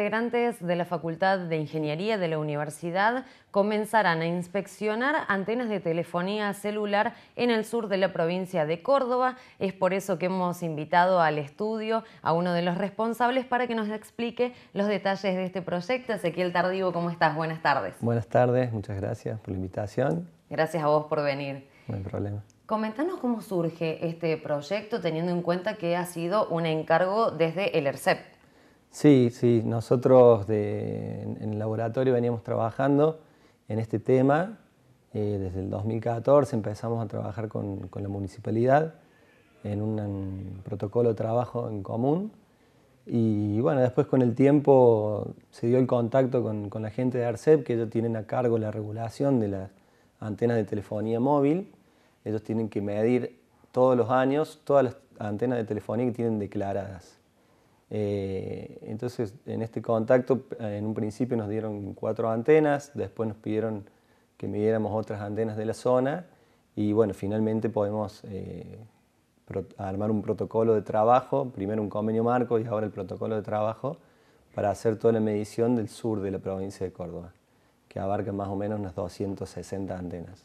integrantes de la Facultad de Ingeniería de la Universidad comenzarán a inspeccionar antenas de telefonía celular en el sur de la provincia de Córdoba. Es por eso que hemos invitado al estudio a uno de los responsables para que nos explique los detalles de este proyecto. Ezequiel Tardivo, ¿cómo estás? Buenas tardes. Buenas tardes, muchas gracias por la invitación. Gracias a vos por venir. No hay problema. Comentanos cómo surge este proyecto teniendo en cuenta que ha sido un encargo desde el ERCEP. Sí, sí, nosotros en el laboratorio veníamos trabajando en este tema. Eh, desde el 2014 empezamos a trabajar con, la municipalidad en un, protocolo de trabajo en común. Y bueno, después con el tiempo se dio el contacto con la gente de ARCEP, que ellos tienen a cargo la regulación de las antenas de telefonía móvil. Ellos tienen que medir todos los años todas las antenas de telefonía que tienen declaradas. Eh, entonces, en este contacto, eh, en un principio nos dieron cuatro antenas, después nos pidieron que midiéramos otras antenas de la zona y bueno, finalmente podemos eh, armar un protocolo de trabajo, primero un convenio marco y ahora el protocolo de trabajo para hacer toda la medición del sur de la provincia de Córdoba, que abarca más o menos unas 260 antenas.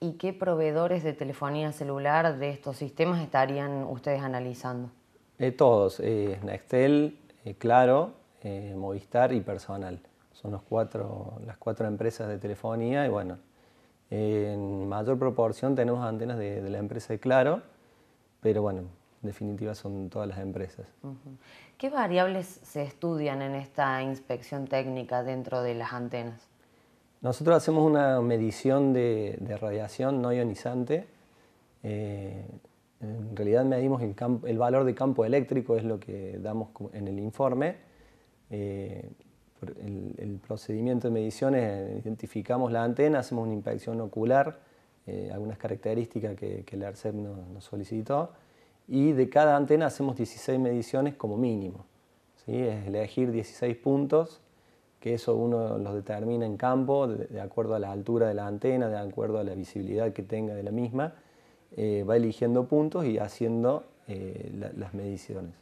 ¿Y qué proveedores de telefonía celular de estos sistemas estarían ustedes analizando? todos, eh, Nextel, eh, Claro, eh, Movistar y Personal. Son los cuatro, las cuatro empresas de telefonía y bueno, en mayor proporción tenemos antenas de, la empresa de Claro, pero bueno, en definitiva son todas las empresas. ¿Qué variables se estudian en esta inspección técnica dentro de las antenas? Nosotros hacemos una medición de radiación no ionizante en realidad medimos el, valor de campo eléctrico, es lo que damos en el informe. Eh, el, procedimiento de mediciones, identificamos la antena, hacemos una inspección ocular, eh, algunas características que, el ARCEP nos, solicitó, y de cada antena hacemos 16 mediciones como mínimo. ¿sí? Es elegir 16 puntos, que eso uno los determina en campo, de acuerdo a la altura de la antena, de acuerdo a la visibilidad que tenga de la misma, eh, va eligiendo puntos y haciendo eh, las mediciones.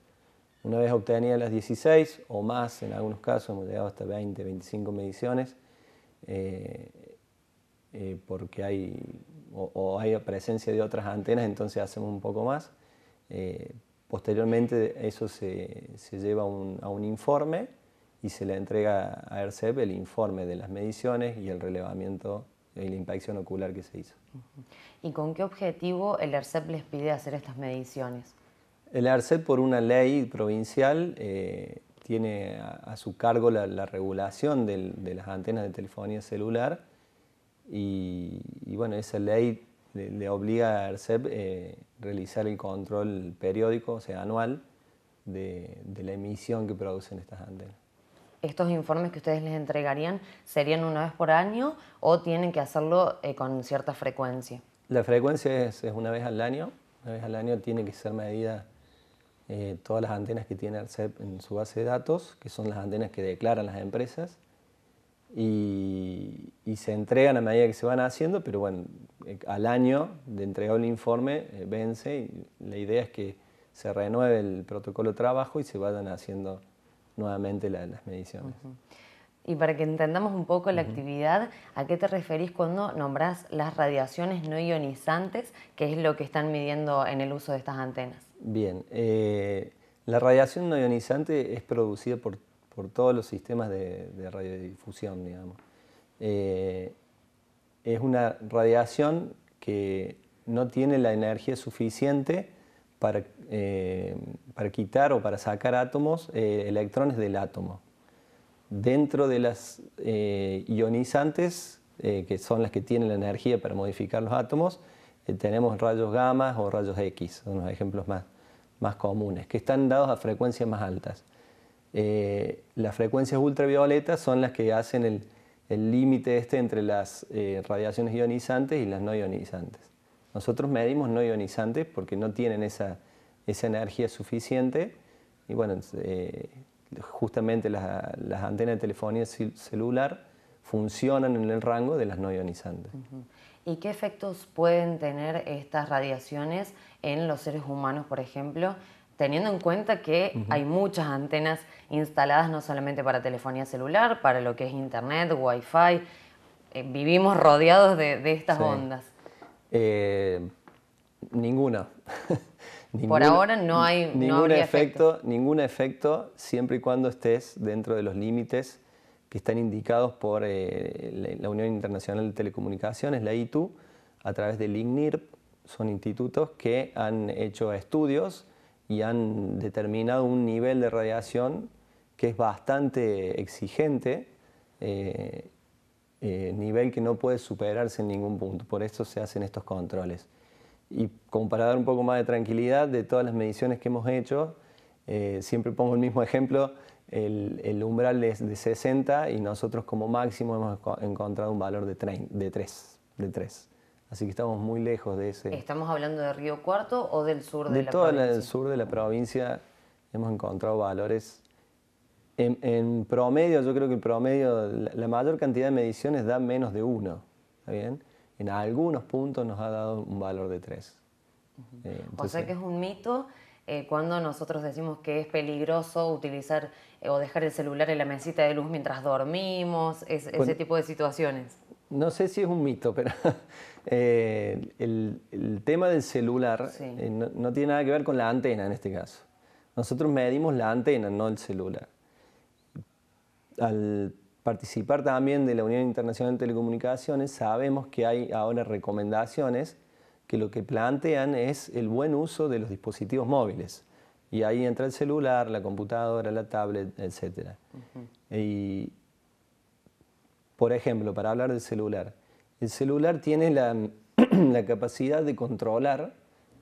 Una vez obtenidas las 16 o más, en algunos casos hemos llegado hasta 20, 25 mediciones, eh, porque hay hay presencia de otras antenas, entonces hacemos un poco más. posteriormente eso se, lleva a un informe y se le entrega a ERCEP el informe de las mediciones y el relevamiento y la inspección ocular que se hizo. ¿Y con qué objetivo el ARCEP les pide hacer estas mediciones? El ARCEP, por una ley provincial, eh, tiene a, su cargo la, regulación de las antenas de telefonía celular y, bueno, esa ley le, obliga a ARCEP eh, realizar el control periódico, o sea, anual, de la emisión que producen estas antenas estos informes que ustedes les entregarían serían una vez por año o tienen que hacerlo eh, con cierta frecuencia? La frecuencia es, una vez al año. Una vez al año tiene que ser medida eh, todas las antenas que tiene ARCEP en su base de datos, que son las antenas que declaran las empresas. Y, se entregan a medida que se van haciendo, pero bueno, eh, al año de entregar el informe vence y la idea es que se renueve el protocolo de trabajo y se vayan haciendo nuevamente las mediciones. Y para que entendamos un poco la actividad, ¿a qué te referís cuando nombrás las radiaciones no ionizantes, que es lo que están midiendo en el uso de estas antenas? Bien, eh, la radiación no ionizante es producida por, todos los sistemas de, radiodifusión, digamos. Eh, es una radiación que no tiene la energía suficiente eh, para, quitar o para sacar átomos, eh, electrones del átomo. Dentro de las eh, ionizantes, que son las que tienen la energía para modificar los átomos, tenemos rayos gamma o rayos X, son los ejemplos más, más comunes, que están dados a frecuencias más altas. las frecuencias ultravioletas son las que hacen el límite este entre las radiaciones ionizantes y las no ionizantes. Nosotros medimos no ionizantes porque no tienen esa, energía suficiente y bueno, eh, justamente las, antenas de telefonía celular funcionan en el rango de las no ionizantes. ¿Y qué efectos pueden tener estas radiaciones en los seres humanos, por ejemplo? Teniendo en cuenta que hay muchas antenas instaladas no solamente para telefonía celular, para lo que es internet, wifi, eh, vivimos rodeados de, estas ondas. Eh, ninguna. Por ahora no hay ningún efecto, efecto siempre y cuando estés dentro de los límites que están indicados por eh, la Unión Internacional de Telecomunicaciones, la ITU, a través del INIRP. Son institutos que han hecho estudios y han determinado un nivel de radiación que es bastante exigente eh, eh, nivel que no puede superarse en ningún punto. Por eso se hacen estos controles. Y como para dar un poco más de tranquilidad de todas las mediciones que hemos hecho, eh, siempre pongo el mismo ejemplo, el, umbral es de 60 y nosotros como máximo hemos encontrado un valor de, de 3, de 3. Así que estamos muy lejos de ese. ¿Estamos hablando de Río Cuarto o del sur de, de la provincia? De todo el sur de la provincia hemos encontrado valores en, promedio, yo creo que el promedio, la, mayor cantidad de mediciones da menos de uno, bien? En algunos puntos nos ha dado un valor de tres. Eh, o sea que es un mito eh, cuando nosotros decimos que es peligroso utilizar eh, o dejar el celular en la mesita de luz mientras dormimos, ese tipo de situaciones. No sé si es un mito, pero el, tema del celular no, tiene nada que ver con la antena en este caso. Nosotros medimos la antena, no el celular al participar también de la Unión Internacional de Telecomunicaciones, sabemos que hay ahora recomendaciones que lo que plantean es el buen uso de los dispositivos móviles. Y ahí entra el celular, la computadora, la tablet, etc. Y, por ejemplo, para hablar del celular, el celular tiene la, la capacidad de controlar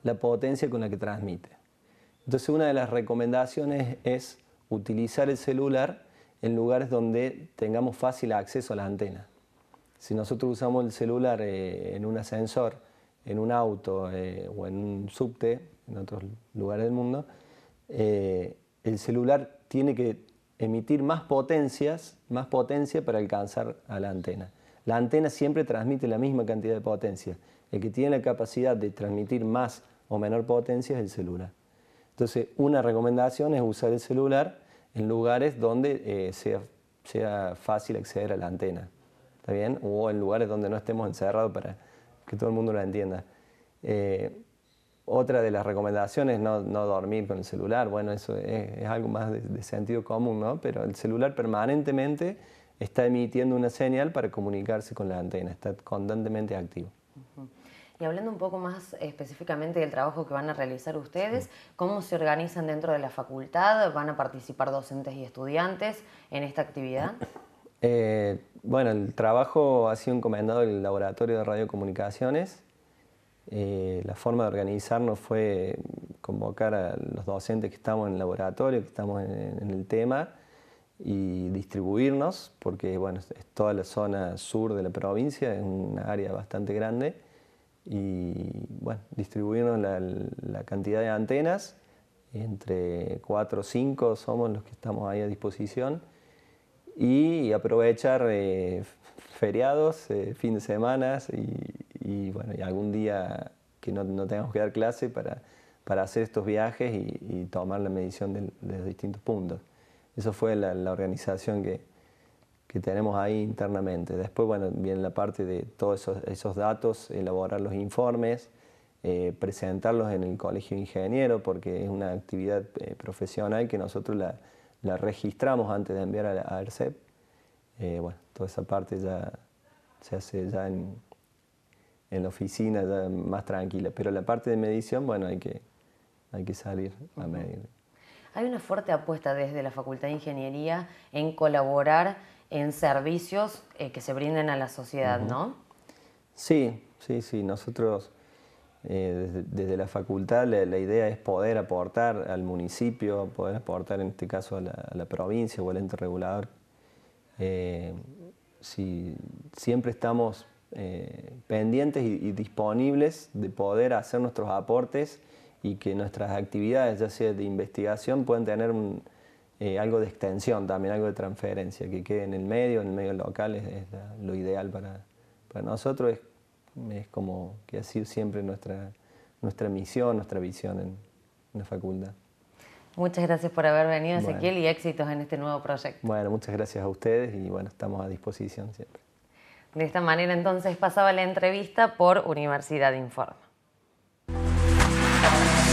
la potencia con la que transmite. Entonces, una de las recomendaciones es utilizar el celular en lugares donde tengamos fácil acceso a la antena. Si nosotros usamos el celular eh, en un ascensor, en un auto eh, o en un subte, en otros lugares del mundo, eh, el celular tiene que emitir más potencias, más potencia para alcanzar a la antena. La antena siempre transmite la misma cantidad de potencia. El que tiene la capacidad de transmitir más o menor potencia es el celular. Entonces, una recomendación es usar el celular en lugares donde eh, sea, sea, fácil acceder a la antena, ¿está bien? O en lugares donde no estemos encerrados para que todo el mundo la entienda. Eh, otra de las recomendaciones, no, no, dormir con el celular, bueno, eso es, algo más de, de, sentido común, ¿no? Pero el celular permanentemente está emitiendo una señal para comunicarse con la antena, está constantemente activo. Y hablando un poco más específicamente del trabajo que van a realizar ustedes, ¿cómo se organizan dentro de la facultad? ¿Van a participar docentes y estudiantes en esta actividad? Eh, bueno, el trabajo ha sido encomendado el Laboratorio de Radiocomunicaciones. Eh, la forma de organizarnos fue convocar a los docentes que estamos en el laboratorio, que estamos en, el tema, y distribuirnos, porque bueno, es toda la zona sur de la provincia, es un área bastante grande y bueno, distribuyeron la, cantidad de antenas, entre 4 o cinco somos los que estamos ahí a disposición, y aprovechar eh, feriados, eh, fin de semana y, bueno, y algún día que no, no, tengamos que dar clase para, para hacer estos viajes y, tomar la medición de, los distintos puntos. Eso fue la organización que, que tenemos ahí internamente. Después, bueno, viene la parte de todos esos, datos, elaborar los informes, eh, presentarlos en el Colegio de Ingeniero, porque es una actividad eh, profesional que nosotros la, registramos antes de enviar a, la, e eh, bueno, toda esa parte ya se hace ya en, la oficina, más tranquila. Pero la parte de medición, bueno, hay que, hay que salir a medir hay una fuerte apuesta desde la Facultad de Ingeniería en colaborar en servicios eh, que se brinden a la sociedad, ¿no? Sí, sí, sí. Nosotros eh, desde, la facultad la, idea es poder aportar al municipio, poder aportar en este caso a la, provincia o al ente regulador. Eh, siempre estamos pendientes y disponibles de poder hacer nuestros aportes y que nuestras actividades, ya sea de investigación, puedan tener eh, algo de extensión también, algo de transferencia, que quede en el medio, en el medio local, es, lo ideal para, para nosotros, es, como que ha sido siempre nuestra, nuestra misión, nuestra visión en, la facultad. Muchas gracias por haber venido, Ezequiel, y éxitos en este nuevo proyecto. Bueno, muchas gracias a ustedes y bueno, estamos a disposición siempre. De esta manera entonces pasaba la entrevista por Universidad Informa. Thank you.